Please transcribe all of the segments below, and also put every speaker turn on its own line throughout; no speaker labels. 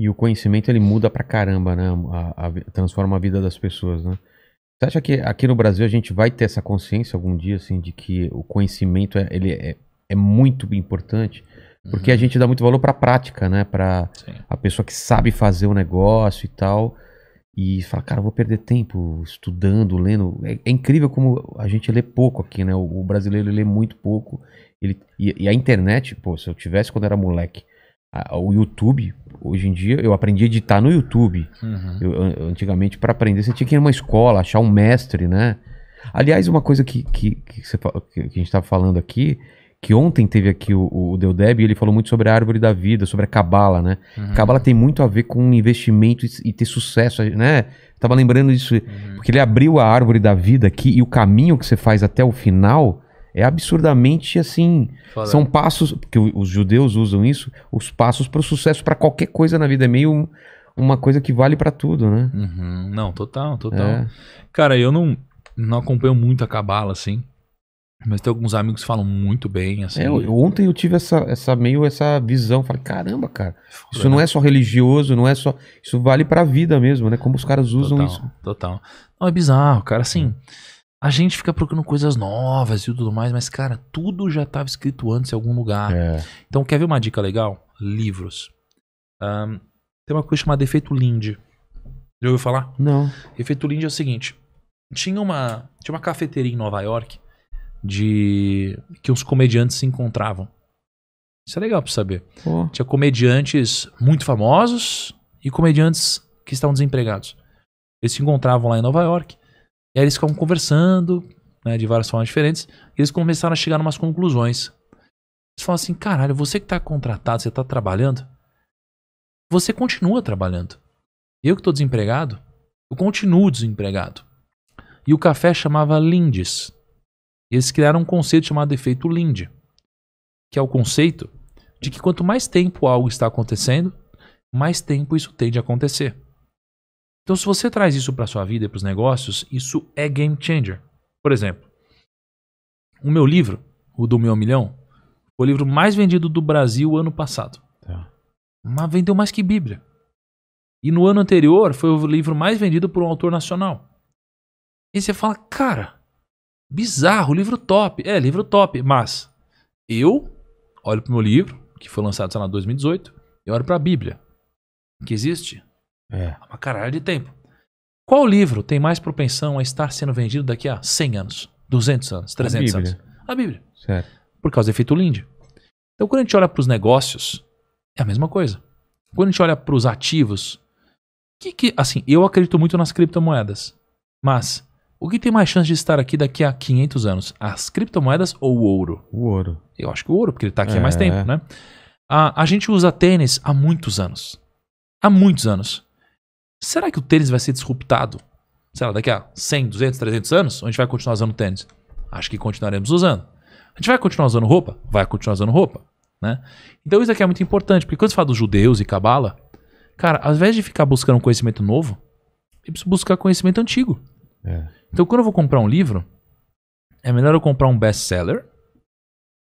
E o conhecimento ele muda pra caramba, né? A, a, transforma a vida das pessoas, né? Você acha que aqui no Brasil a gente vai ter essa consciência algum dia, assim, de que o conhecimento é, ele é, é muito importante? Porque uhum. a gente dá muito valor para a prática, né? Para a pessoa que sabe fazer o negócio e tal. E fala, cara, vou perder tempo estudando, lendo. É, é incrível como a gente lê pouco aqui, né? O, o brasileiro lê muito pouco. Ele, e, e, a internet, pô, se eu tivesse quando era moleque, o YouTube, hoje em dia, eu aprendi a editar no YouTube. Uhum. Eu, antigamente, para aprender, você tinha que ir numa escola, achar um mestre, né? Aliás, uma coisa que, que, que, você, que a gente estava falando aqui, que ontem teve aqui o, o e ele falou muito sobre a árvore da vida, sobre a cabala, né? Uhum. Cabala tem muito a ver com investimento e, ter sucesso, né? tava lembrando disso, uhum. porque ele abriu a árvore da vida aqui e o caminho que você faz até o final é absurdamente assim. Foda. São passos, porque os judeus usam isso, os passos para o sucesso para qualquer coisa na vida. É meio uma coisa que vale para tudo, né?
Uhum. Não, total, total. É. Cara, eu não, não acompanho muito a cabala, assim. Mas tem alguns amigos que falam muito bem, assim. É, eu,
ontem eu tive essa, essa meio essa visão, falei, caramba, cara, isso né? não é só religioso,
não é só, isso vale para a vida mesmo, né? Como os caras usam total, isso. Total. Não é bizarro, cara, assim. Hum. A gente fica procurando coisas novas e tudo mais, mas, cara, tudo já estava escrito antes em algum lugar. É. Então, quer ver uma dica legal? Livros. Um, tem uma coisa chamada efeito Lindy. Já ouviu falar? Não. Efeito Lindy é o seguinte: tinha uma, tinha uma cafeteria em Nova York de que os comediantes se encontravam. Isso é legal pra saber. Tinha comediantes muito famosos e comediantes que estavam desempregados. Eles se encontravam lá em Nova York e aí eles ficam conversando, né, de várias formas diferentes, e eles começaram a chegar a umas conclusões. Eles falam assim, caralho, você que tá contratado, você tá trabalhando, você continua trabalhando. Eu que tô desempregado, eu continuo desempregado. E o café chamava Lindes. eles criaram um conceito chamado efeito Linde, que é o conceito de que quanto mais tempo algo está acontecendo, mais tempo isso tem de acontecer. Então, se você traz isso para sua vida e para os negócios, isso é game changer. Por exemplo, o meu livro, o do Meu Milhão, foi o livro mais vendido do Brasil ano passado. É. Mas vendeu mais que Bíblia. E no ano anterior foi o livro mais vendido por um autor nacional. E você fala, cara, bizarro, livro top. É, livro top, mas eu olho pro meu livro, que foi lançado, sei lá, em 2018, e olho para a Bíblia, que existe é. Uma ah, caralho é de tempo. Qual livro tem mais propensão a estar sendo vendido daqui a 100 anos, 200 anos, 300 a anos? A Bíblia. Certo. Por causa do efeito Lindy. Então, quando a gente olha para os negócios, é a mesma coisa. Quando a gente olha para os ativos, que, que, assim, eu acredito muito nas criptomoedas, mas o que tem mais chance de estar aqui daqui a 500 anos? As criptomoedas ou o ouro? O ouro. Eu acho que o ouro, porque ele está aqui é. há mais tempo, né? A, a gente usa tênis há muitos anos. Há muitos anos. Será que o tênis vai ser disruptado? Sei lá, daqui a 100, 200, 300 anos? Ou a gente vai continuar usando tênis? Acho que continuaremos usando. A gente vai continuar usando roupa? Vai continuar usando roupa. Né? Então isso aqui é muito importante, porque quando você fala dos judeus e cabala, cara, ao invés de ficar buscando conhecimento novo, eu preciso buscar conhecimento antigo. É. Então quando eu vou comprar um livro, é melhor eu comprar um best-seller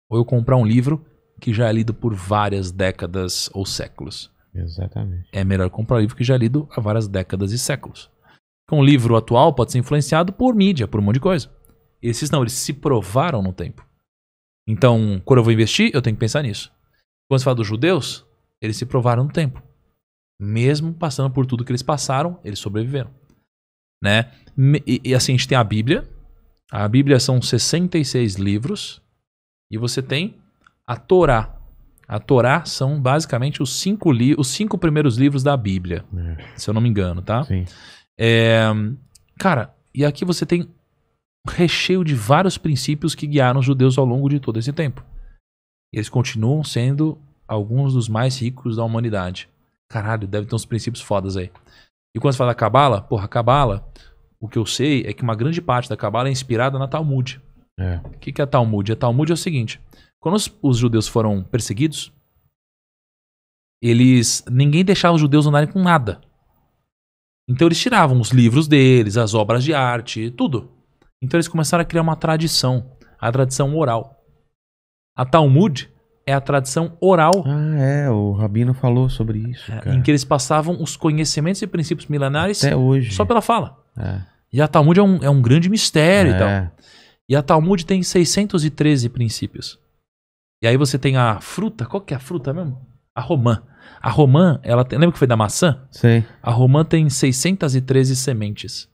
ou eu comprar um livro que já é lido por várias décadas ou séculos. Exatamente. É melhor comprar um livro que já lido há várias décadas e séculos. Um livro atual pode ser influenciado por mídia, por um monte de coisa. Esses não, eles se provaram no tempo. Então, quando eu vou investir, eu tenho que pensar nisso. Quando se fala dos judeus, eles se provaram no tempo. Mesmo passando por tudo que eles passaram, eles sobreviveram. Né? E, e assim, a gente tem a Bíblia. A Bíblia são 66 livros. E você tem a Torá, a Torá são basicamente os cinco, li os cinco primeiros livros da Bíblia, é. se eu não me engano, tá? Sim. É, cara, e aqui você tem recheio de vários princípios que guiaram os judeus ao longo de todo esse tempo. Eles continuam sendo alguns dos mais ricos da humanidade. Caralho, deve ter uns princípios fodas aí. E quando você fala Cabala, porra, Cabala, o que eu sei é que uma grande parte da Cabala é inspirada na Talmud. É. O que, que é Talmud? A Talmud é o seguinte: quando os, os judeus foram perseguidos, eles ninguém deixava os judeus andarem com nada. Então eles tiravam os livros deles, as obras de arte, tudo. Então eles começaram a criar uma tradição, a tradição oral. A Talmud é a tradição oral. Ah, é, o Rabino falou sobre isso. É, em que eles passavam os conhecimentos e princípios milenares Até hoje. só pela fala. É. E a Talmud é um, é um grande mistério é. e tal. E a Talmud tem 613 princípios. E aí você tem a fruta, qual que é a fruta mesmo? A romã. A romã, ela tem, lembra que foi da maçã? Sim. A romã tem 613 sementes.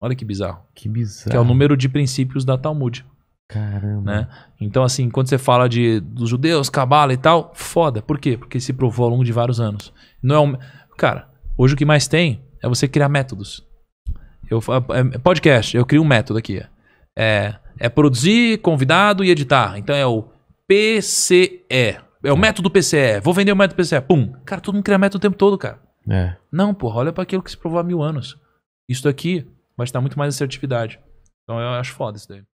Olha que bizarro. Que bizarro. Que é o número de princípios da Talmud. Caramba. Né? Então, assim, quando você fala de dos judeus, cabala e tal, foda. Por quê? Porque se provou ao longo de vários anos. Não é um... Cara, hoje o que mais tem é você criar métodos. Eu, é, é podcast, eu crio um método aqui. É, é produzir, convidado e editar. Então é o PCE. É o é. método PCE. Vou vender o método PCE. Pum. Cara, todo mundo cria método o tempo todo, cara. É. Não, porra, olha para aquilo que se provou há mil anos. Isso aqui vai te tá dar muito mais assertividade. Então eu acho foda isso daí.